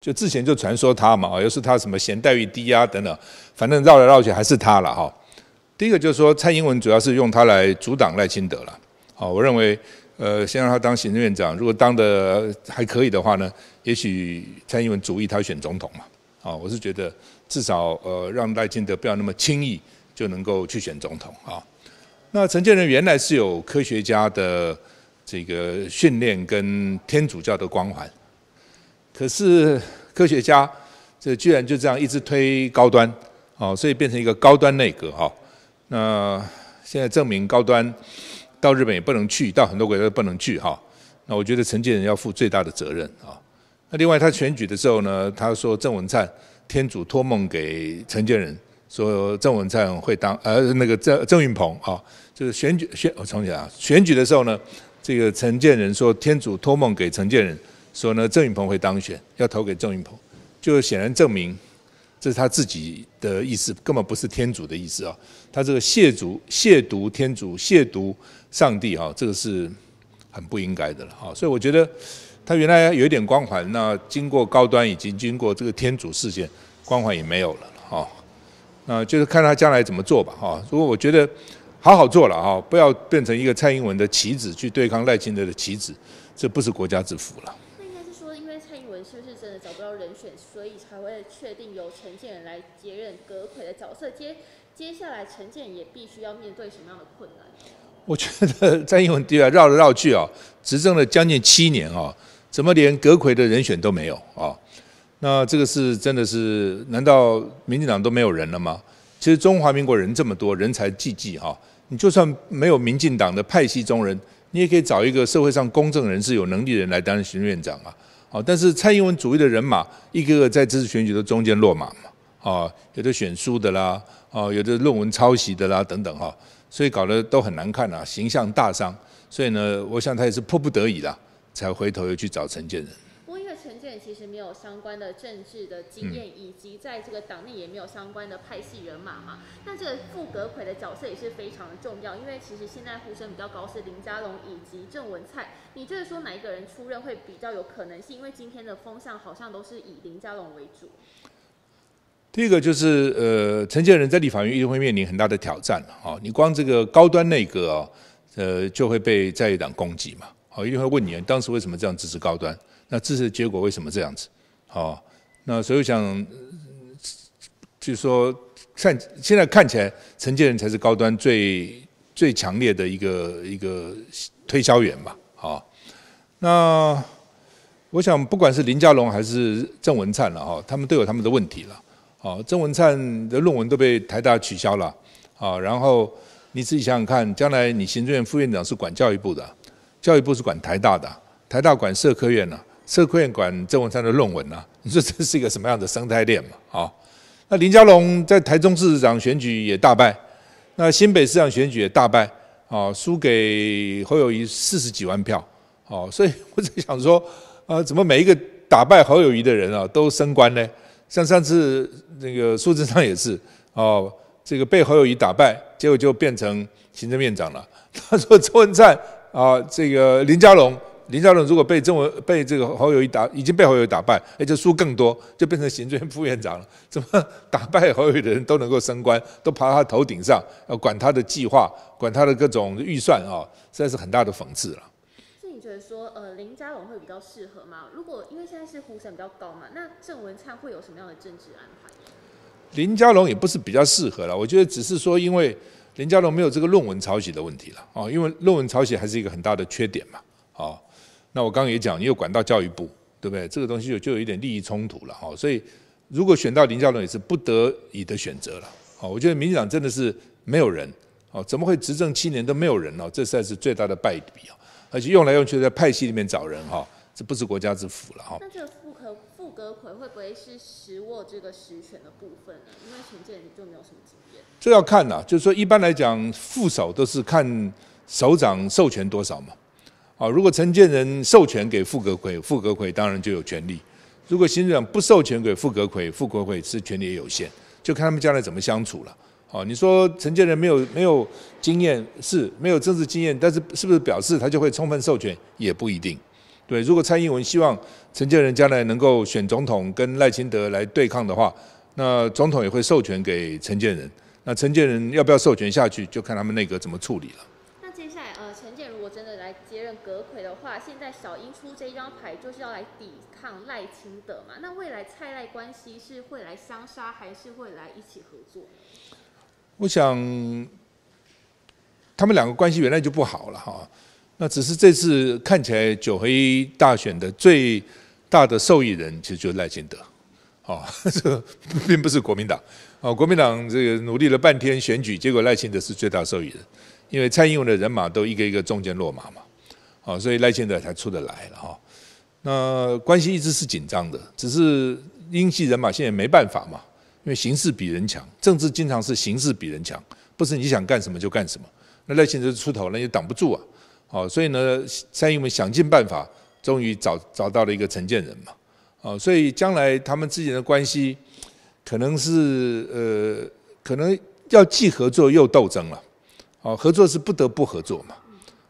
就之前就传说他嘛又是他什么嫌待遇低啊等等，反正绕来绕去还是他了哈。第一个就是说蔡英文主要是用他来阻挡赖清德了啊。我认为呃，先让他当行政院长，如果当的还可以的话呢，也许蔡英文主意他选总统嘛啊。我是觉得至少呃，让赖清德不要那么轻易就能够去选总统啊。那陈建仁原来是有科学家的这个训练跟天主教的光环。可是科学家，这居然就这样一直推高端，哦，所以变成一个高端内阁哈。那现在证明高端到日本也不能去，到很多国家都不能去哈。那我觉得陈建仁要负最大的责任啊。那另外他选举的时候呢，他说郑文灿天主托梦给陈建仁，说郑文灿会当呃那个郑郑云鹏啊，就是选举选我重讲啊，选举的时候呢，这个陈建仁说天主托梦给陈建仁。说呢，郑云鹏会当选，要投给郑云鹏，就显然证明这是他自己的意思，根本不是天主的意思啊！他这个亵渎、亵渎天主、亵渎上帝啊，这个是很不应该的了哦。所以我觉得他原来有一点光环，那经过高端，已经经过这个天主事件，光环也没有了哦。那就是看他将来怎么做吧哈，如果我觉得好好做了哈，不要变成一个蔡英文的棋子去对抗赖清德的棋子，这不是国家之福了。真的找不到人选，所以才会确定由陈建仁来接任葛魁的角色。接接下来，陈建仁也必须要面对什么样的困难？我觉得在 英文地啊，绕来绕去啊，执政了将近七年啊，怎么连葛魁的人选都没有啊？那这个是真的是，难道民进党都没有人了吗？其实中华民国人这么多，人才济济哈。你就算没有民进党的派系中人，你也可以找一个社会上公正人士、有能力的人来担任院长啊。哦，但是蔡英文主义的人马，一个个在支持选举的中间落马嘛，哦，有的选书的啦，哦，有的论文抄袭的啦，等等哈，所以搞得都很难看啊，形象大伤，所以呢，我想他也是迫不得已啦，才回头又去找陈建仁。其实没有相关的政治的经验，以及在这个党内也没有相关的派系人马嘛。那这个傅格奎的角色也是非常的重要，因为其实现在呼声比较高是林佳龙以及郑文灿。你就是说哪一个人出任会比较有可能性？因为今天的风向好像都是以林佳龙为主。第一个就是呃，陈建仁在立法院一定会面临很大的挑战了啊！你光这个高端内阁啊，呃，就会被在野党攻击嘛？好，一定会问你当时为什么这样支持高端。那支持结果为什么这样子？哦，那所以想就说看现在看起来，陈建人才是高端最最强烈的一个一个推销员吧。哦，那我想不管是林家龙还是郑文灿了哈，他们都有他们的问题了，哦，郑文灿的论文都被台大取消了，啊，然后你自己想想看，将来你行政院副院长是管教育部的，教育部是管台大的，台大管社科院了。社科院管郑文灿的论文呐，你说这是一个什么样的生态链嘛？啊，那林佳龙在台中市长选举也大败，那新北市长选举也大败，啊，输给侯友谊四十几万票，哦，所以我在想说，呃，怎么每一个打败侯友谊的人啊，都升官呢？像上次那个苏贞昌也是，哦，这个被侯友谊打败，结果就变成行政院长了。他说周文灿啊，这个林佳龙。林佳龙如果被郑文被这个侯友谊打，已经被侯友打败，而且输更多，就变成行政副院长了。怎么打败侯友的人都能够升官，都爬他头顶上，要管他的计划，管他的各种预算啊，实在是很大的讽刺了。那你觉得说，呃，林佳龙会比较适合吗？如果因为现在是呼声比较高嘛，那郑文灿会有什么样的政治安排？林佳龙也不是比较适合了，我觉得只是说，因为林佳龙没有这个论文抄袭的问题了，哦，因为论文抄袭还是一个很大的缺点嘛。那我刚刚也讲，你又管到教育部，对不对？这个东西就就有一点利益冲突了哈。所以如果选到林佳龙，也是不得已的选择了。好，我觉得民进党真的是没有人哦，怎么会执政七年都没有人呢？这算是最大的败笔啊！而且用来用去在派系里面找人哈，这不是国家之福了哈。那这个副可副阁揆会不会是实握这个实权的部分呢？因为前阵子就没有什么经验。这要看呐，就是说一般来讲，副手都是看首长授权多少嘛。啊，如果承建人授权给傅格奎，傅格奎当然就有权利；如果行政长不授权给傅格奎，傅格奎是权利也有限，就看他们将来怎么相处了。哦，你说承建人没有没有经验，是没有政治经验，但是是不是表示他就会充分授权也不一定。对，如果蔡英文希望承建人将来能够选总统跟赖清德来对抗的话，那总统也会授权给承建人。那承建人要不要授权下去，就看他们内阁怎么处理了。德魁的话，现在小英出这一张牌就是要来抵抗赖清德嘛？那未来蔡赖关系是会来相杀，还是会来一起合作？我想，他们两个关系原来就不好了哈。那只是这次看起来九合一大选的最大的受益人，其实就是赖清德。哦，这并不是国民党啊！国民党这个努力了半天选举，结果赖清德是最大受益人，因为蔡英文的人马都一个一个中间落马嘛。哦，所以赖清德才出得来了哈，那关系一直是紧张的，只是英系人嘛，现在没办法嘛，因为形势比人强，政治经常是形势比人强，不是你想干什么就干什么。那赖清德出头，了也挡不住啊。哦，所以呢，蔡英文想尽办法，终于找找到了一个承建人嘛。哦，所以将来他们之间的关系，可能是呃，可能要既合作又斗争了。哦，合作是不得不合作嘛。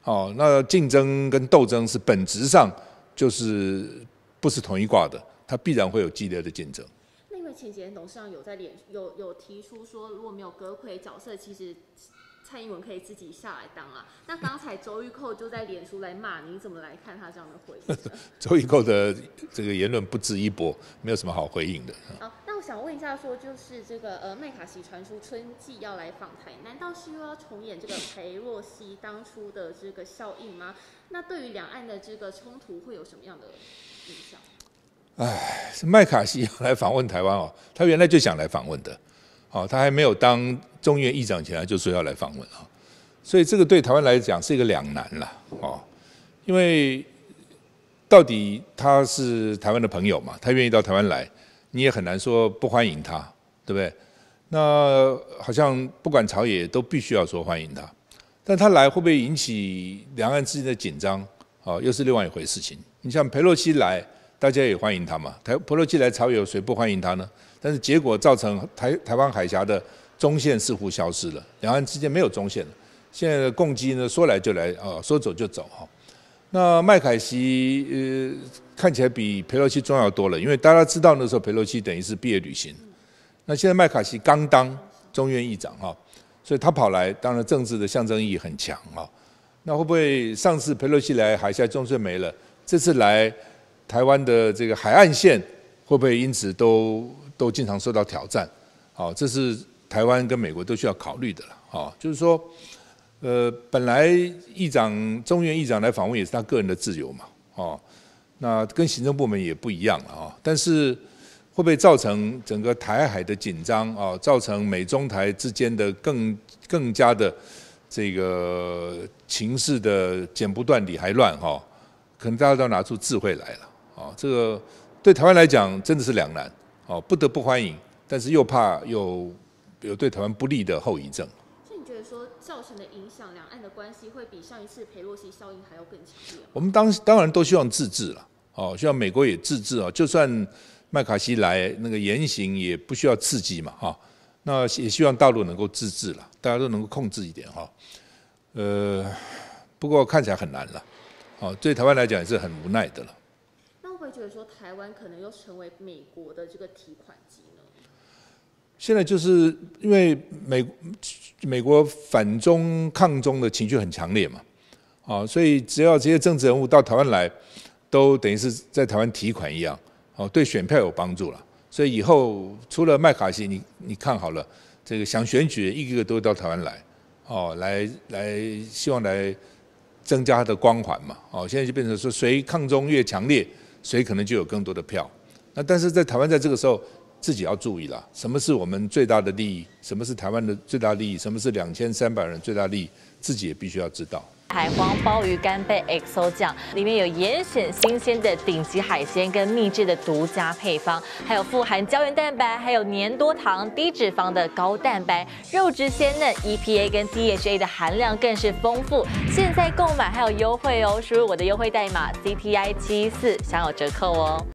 哦，那竞争跟斗争是本质上就是不是同一挂的，它必然会有激烈的竞争。那为前天董事长有在脸有有提出说，如果没有隔魁角色，其实蔡英文可以自己下来当啊。那刚才周玉蔻就在脸书来骂，你怎么来看他这样的回应？周玉蔻的这个言论不值一驳，没有什么好回应的。我想问一下，说就是这个呃，麦卡锡传出春季要来访台，难道是又要重演这个裴洛西当初的这个效应吗？那对于两岸的这个冲突会有什么样的影响？唉，麦卡锡要来访问台湾哦，他原来就想来访问的哦，他还没有当中院议长前就说要来访问啊，所以这个对台湾来讲是一个两难了哦，因为到底他是台湾的朋友嘛，他愿意到台湾来。你也很难说不欢迎他，对不对？那好像不管朝野都必须要说欢迎他，但他来会不会引起两岸之间的紧张？哦，又是另外一回事情。你像佩洛西来，大家也欢迎他嘛。台佩洛西来朝野有谁不欢迎他呢？但是结果造成台台湾海峡的中线似乎消失了，两岸之间没有中线了。现在的攻机呢，说来就来，哦，说走就走，哦。那麦凯西呃看起来比佩洛西重要多了，因为大家知道那时候佩洛西等于是毕业旅行，那现在麦凯西刚当中院议长哈，所以他跑来当然政治的象征意义很强啊。那会不会上次佩洛西来海峡总算没了，这次来台湾的这个海岸线会不会因此都都经常受到挑战？好，这是台湾跟美国都需要考虑的了。好，就是说。呃，本来议长、中院议长来访问也是他个人的自由嘛，哦，那跟行政部门也不一样了啊。但是会不会造成整个台海的紧张啊？造成美中台之间的更更加的这个情势的剪不断理还乱哈？可能大家都拿出智慧来了啊。这个对台湾来讲真的是两难，哦，不得不欢迎，但是又怕有有对台湾不利的后遗症。造成的影响，两岸的关系会比上一次佩洛西效应还要更强烈。我们当当然都希望自治了，哦，希望美国也自治啊，就算麦卡锡来，那个言行也不需要刺激嘛，哈。那也希望大陆能够自治了，大家都能够控制一点哈。呃，不过看起来很难了，哦，对台湾来讲也是很无奈的了。那我会觉得说，台湾可能又成为美国的这个提款机。现在就是因为美美国反中抗中的情绪很强烈嘛，啊，所以只要这些政治人物到台湾来，都等于是在台湾提款一样，哦，对选票有帮助了。所以以后除了麦卡锡，你你看好了，这个想选举，一个个都到台湾来，哦，来来，希望来增加他的光环嘛。哦，现在就变成说，谁抗中越强烈，谁可能就有更多的票。那但是在台湾，在这个时候。自己要注意了，什么是我们最大的利益？什么是台湾的最大利益？什么是两千三百人最大利益？自己也必须要知道。海皇鲍鱼干贝 XO 酱里面有严选新鲜的顶级海鲜跟秘制的独家配方，还有富含胶原蛋白、还有粘多糖、低脂肪的高蛋白肉质鲜嫩，EPA 跟 DHA 的含量更是丰富。现在购买还有优惠哦，输入我的优惠代码 C T I 七四享有折扣哦。